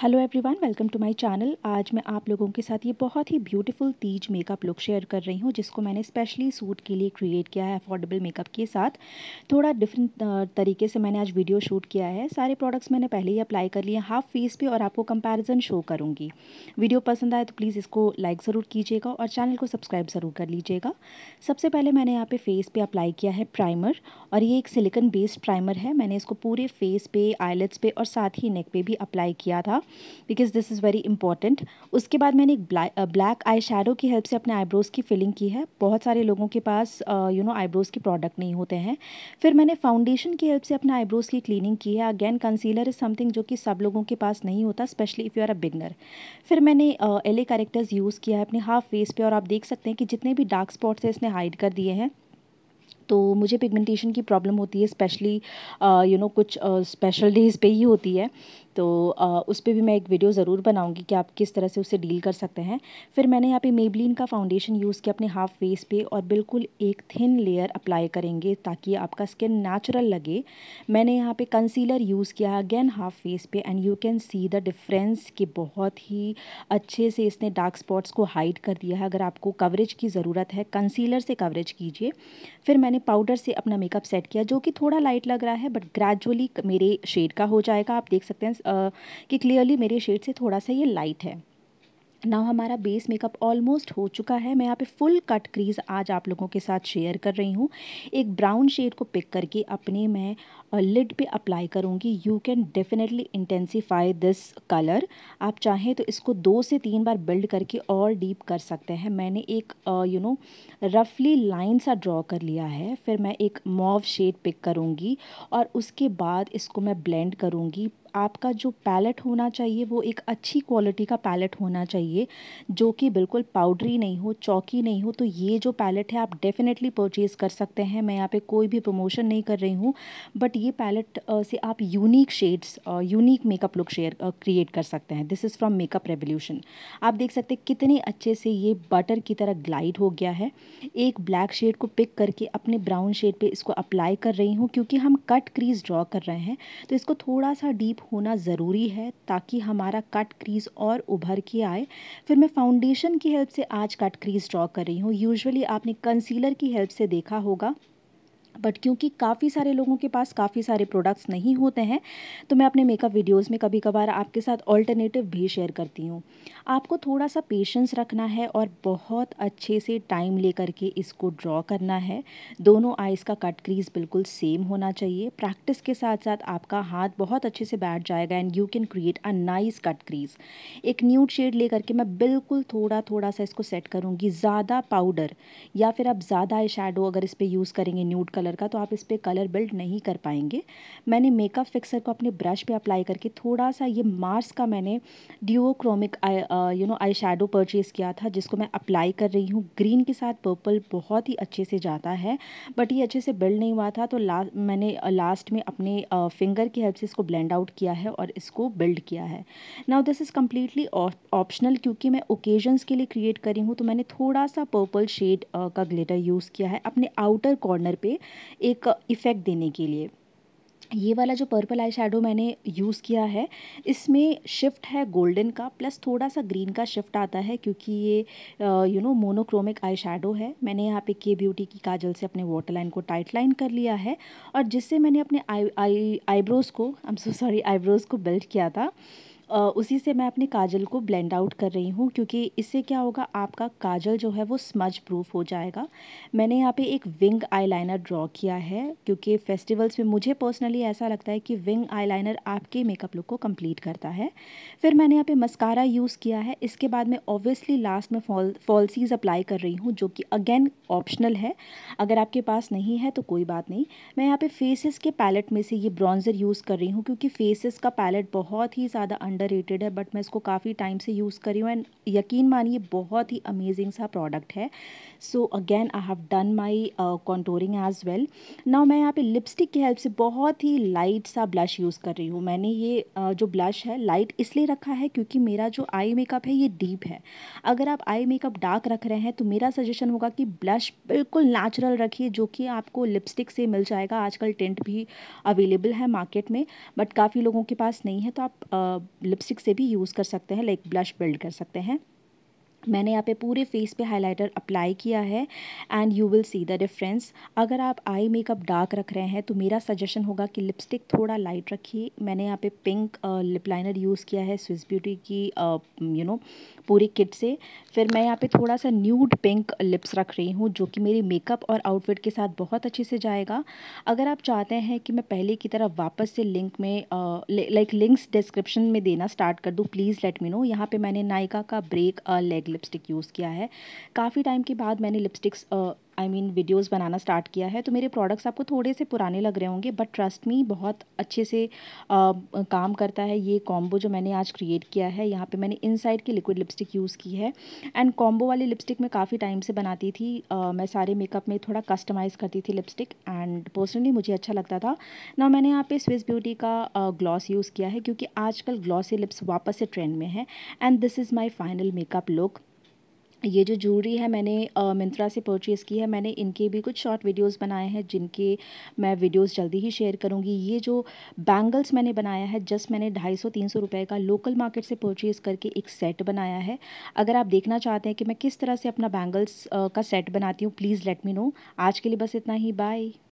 hello everyone welcome to my channel आज मैं आप लोगों के साथ ये बहुत ही beautiful Teej makeup look share कर रही हूँ जिसको मैंने स्पेशली सूट के लिए क्रिएट किया है अफोर्डेबल मेकअप के साथ थोड़ा डिफरेंट तरीके से मैंने आज वीडियो शूट किया है सारे प्रोडक्ट्स मैंने पहले ही अप्लाई कर लिए हाफ फेस पे और आपको कंपेरिजन शो करूँगी वीडियो पसंद आए तो प्लीज़ इसको लाइक ज़रूर कीजिएगा और चैनल को सब्सक्राइब ज़रूर कर लीजिएगा सबसे पहले मैंने यहाँ पर फेस पर अप्लाई किया है प्राइमर और ये एक सिलिकन बेस्ड प्राइमर है मैंने इसको पूरे फेस पे आईलेट्स पे और साथ ही नेक पे भी अप्लाई किया था because this is very important उसके बाद मैंने एक ब्लैक आई शेडो की हेल्प से अपने आईब्रोज़ की फिलिंग की है बहुत सारे लोगों के पास यू नो आईब्रोज़ के प्रोडक्ट नहीं होते हैं फिर मैंने फाउंडेशन की हेल्प से अपने आईब्रोज़ की क्लीनिंग की है अगेन कंसीलर इज़ समथिंग जो कि सब लोगों के पास नहीं होता specially if you are a beginner फिर मैंने एल ए करेक्टर्स यूज़ किया है अपने हाफ फेस पर और आप देख सकते हैं कि जितने भी डार्क स्पॉट्स हैं इसने हाइड कर दिए हैं तो मुझे पिगमेंटेशन की प्रॉब्लम होती है स्पेशली यू नो कुछ स्पेशल uh, डेज़ पे ही होती है तो uh, उस पर भी मैं एक वीडियो ज़रूर बनाऊंगी कि आप किस तरह से उससे डील कर सकते हैं फिर मैंने यहाँ पे मेबलिन का फाउंडेशन यूज़ किया अपने हाफ फेस पे और बिल्कुल एक थिन लेयर अप्लाई करेंगे ताकि आपका स्किन नेचुरल लगे मैंने यहाँ पे कंसीलर यूज़ किया अगेन हाफ फेस पे and you can see the difference कि बहुत ही अच्छे से इसने डार्क स्पॉट्स को हाइड कर दिया है अगर आपको कवरेज की ज़रूरत है कंसीलर से कवरेज कीजिए फिर मैंने मैंने पाउडर से अपना मेकअप सेट किया जो कि थोड़ा लाइट लग रहा है बट ग्रेजुअली मेरे शेड का हो जाएगा आप देख सकते हैं कि क्लियरली मेरे शेड से थोड़ा सा ये लाइट है नाउ हमारा बेस मेकअप ऑलमोस्ट हो चुका है मैं यहाँ पे फुल कट क्रीज आज आप लोगों के साथ शेयर कर रही हूँ एक ब्राउन शेड को पिक करके अपने मैं लिड पे अप्लाई करूँगी you can definitely intensify this colour आप चाहें तो इसको दो से तीन बार बिल्ड करके और डीप कर सकते हैं मैंने एक यू नो रफली लाइन सा ड्रॉ कर लिया है फिर मैं एक मॉव शेड पिक करूँगी और उसके बाद इसको मैं ब्लेंड करूँगी आपका जो पैलेट होना चाहिए वो एक अच्छी क्वालिटी का पैलेट होना चाहिए जो कि बिल्कुल पाउडरी नहीं हो चौकी नहीं हो तो ये जो पैलेट है आप डेफ़िनेटली परचेज़ कर सकते हैं मैं यहाँ पे कोई भी प्रमोशन नहीं कर रही हूँ बट ये पैलेट से आप unique shades unique makeup look share create कर सकते हैं this is from makeup revolution आप देख सकते हैं कितने अच्छे से ये बटर की तरह ग्लाइड हो गया है एक ब्लैक शेड को पिक करके अपने ब्राउन शेड पर इसको अप्लाई कर रही हूँ क्योंकि हम कट क्रीज ड्रॉ कर रहे हैं तो इसको थोड़ा सा डीप डिप होना ज़रूरी है ताकि हमारा कट क्रीज और उभर के आए फिर मैं फाउंडेशन की हेल्प से आज कट क्रीज ड्रॉ कर रही हूँ यूजुअली आपने कंसीलर की हेल्प से देखा होगा बट क्योंकि काफ़ी सारे लोगों के पास काफ़ी सारे प्रोडक्ट्स नहीं होते हैं तो मैं अपने मेकअप वीडियोस में कभी कभार आपके साथ ऑल्टरनेटिव भी शेयर करती हूँ आपको थोड़ा सा पेशेंस रखना है और बहुत अच्छे से टाइम ले करके इसको ड्रॉ करना है दोनों आइज़ का कट क्रीज बिल्कुल सेम होना चाहिए प्रैक्टिस के साथ साथ आपका हाथ बहुत अच्छे से बैठ जाएगा and you can create a nice cut crease एक न्यूड शेड ले करके मैं बिल्कुल थोड़ा थोड़ा सा इसको सेट करूँगी ज़्यादा पाउडर या फिर आप ज़्यादा आई अगर इस पर यूज़ करेंगे न्यूड कलर कलर का तो आप इस पर कलर बिल्ड नहीं कर पाएंगे मैंने मेकअप फिक्सर को अपने ब्रश पे अप्लाई करके थोड़ा सा ये मार्स का मैंने duochromic you know eye shadow purchase किया था जिसको मैं अप्लाई कर रही हूँ ग्रीन के साथ पर्पल बहुत ही अच्छे से जाता है बट ये अच्छे से बिल्ड नहीं हुआ था तो लास्ट मैंने लास्ट में अपने फिंगर की हेल्प से इसको ब्लेंड आउट किया है और इसको बिल्ड किया है now this is completely optional क्योंकि मैं ओकेजन्स के लिए क्रिएट करी हूँ तो मैंने थोड़ा सा पर्पल शेड का ग्लेटर यूज़ किया है अपने आउटर कॉर्नर पे एक इफ़ेक्ट देने के लिए ये वाला जो पर्पल आई शेडो मैंने यूज़ किया है इसमें शिफ्ट है गोल्डन का प्लस थोड़ा सा ग्रीन का शिफ्ट आता है क्योंकि ये you know monochromic eye shadow है मैंने यहाँ पे के ब्यूटी की काजल से अपने वाटर लाइन को टाइट लाइन कर लिया है और जिससे मैंने अपने आई आई आईब्रोज़ को I am so sorry eyebrows को बिल्ड किया था उसी से मैं अपने काजल को ब्लेंड आउट कर रही हूँ क्योंकि इससे क्या होगा आपका काजल जो है वो स्मज प्रूफ हो जाएगा मैंने यहाँ पे एक विंग आईलाइनर ड्रॉ किया है क्योंकि फेस्टिवल्स में मुझे पर्सनली ऐसा लगता है कि विंग आईलाइनर आपके मेकअप लुक को कंप्लीट करता है फिर मैंने यहाँ पे मस्कारा यूज़ किया है इसके बाद मैं ऑब्वियसली लास्ट में फॉल फॉल्सीज अप्लाई कर रही हूँ जो कि अगेन ऑप्शनल है अगर आपके पास नहीं है तो कोई बात नहीं मैं यहाँ पर फेसिस के पैलेट में से ये ब्रॉन्ज़र यूज़ कर रही हूँ क्योंकि फेसिस का पैलेट बहुत ही ज़्यादा अंडर रेटेड है बट मैं इसको काफ़ी टाइम से यूज़ करी हूँ एंड यकीन मानिए बहुत ही अमेजिंग सा प्रोडक्ट है so again I have done my contouring as well now मैं यहाँ पे लिपस्टिक की हेल्प से बहुत ही लाइट सा ब्लश यूज़ कर रही हूँ मैंने ये uh, जो ब्लश है लाइट इसलिए रखा है क्योंकि मेरा जो आई मेकअप है ये डीप है अगर आप आई मेकअप डार्क रख रहे हैं तो मेरा सजेशन होगा कि ब्लश बिल्कुल नेचुरल रखिए जो कि आपको लिपस्टिक से मिल जाएगा आजकल टेंट भी अवेलेबल है मार्केट में बट काफ़ी लोगों के पास नहीं है तो आप uh, लिपस्टिक से भी यूज़ कर सकते हैं लाइक ब्लश बिल्ड कर सकते हैं मैंने यहाँ पे पूरे फेस पे हाइलाइटर अप्लाई किया है and you will see the difference अगर आप आई मेकअप डार्क रख रहे हैं तो मेरा सजेशन होगा कि लिपस्टिक थोड़ा लाइट रखिए मैंने यहाँ पे पिंक लिप लाइनर यूज़ किया है स्विस ब्यूटी की यू uh, नो पूरी किट से फिर मैं यहाँ पे थोड़ा सा न्यूड पिंक लिप्स रख रही हूँ जो कि मेरी मेकअप और आउटफिट के साथ बहुत अच्छे से जाएगा अगर आप चाहते हैं कि मैं पहले की तरह वापस से लिंक में लाइक लिंक्स डिस्क्रिप्शन में देना स्टार्ट कर दूँ प्लीज़ लेट मी नो यहाँ पर मैंने नायका का ब्रेक लेग uh, लिपस्टिक यूज़ किया है काफ़ी टाइम के बाद मैंने लिपस्टिक्स आई मीन वीडियोस बनाना स्टार्ट किया है तो मेरे प्रोडक्ट्स आपको थोड़े से पुराने लग रहे होंगे बट ट्रस्ट मी बहुत अच्छे से आ, काम करता है ये कॉम्बो जो मैंने आज क्रिएट किया है यहाँ पे मैंने इनसाइड की लिक्विड लिपस्टिक यूज़ की है एंड कॉम्बो वाली लिपस्टिक मैं काफ़ी टाइम से बनाती थी आ, मैं सारे मेकअप में थोड़ा कस्टमाइज़ करती थी लिपस्टिक एंड पर्सनली मुझे अच्छा लगता था ना मैंने यहाँ पर स्विस ब्यूटी का ग्लॉस यूज़ किया है क्योंकि आजकल ग्लॉसी लिप्स वापस से ट्रेंड में है and this is my final makeup look ये जो जूलरी है मैंने मिंत्रा से परचेज़ की है मैंने इनके भी कुछ शॉर्ट वीडियोस बनाए हैं जिनके मैं वीडियोस जल्दी ही शेयर करूँगी ये जो बैंगल्स मैंने बनाया है जस्ट मैंने ढाई सौ तीन सौ रुपये का लोकल मार्केट से परचेज़ करके एक सेट बनाया है अगर आप देखना चाहते हैं कि मैं किस तरह से अपना बैंगल्स का सेट बनाती हूँ प्लीज़ लेट मी नो आज के लिए बस इतना ही बाय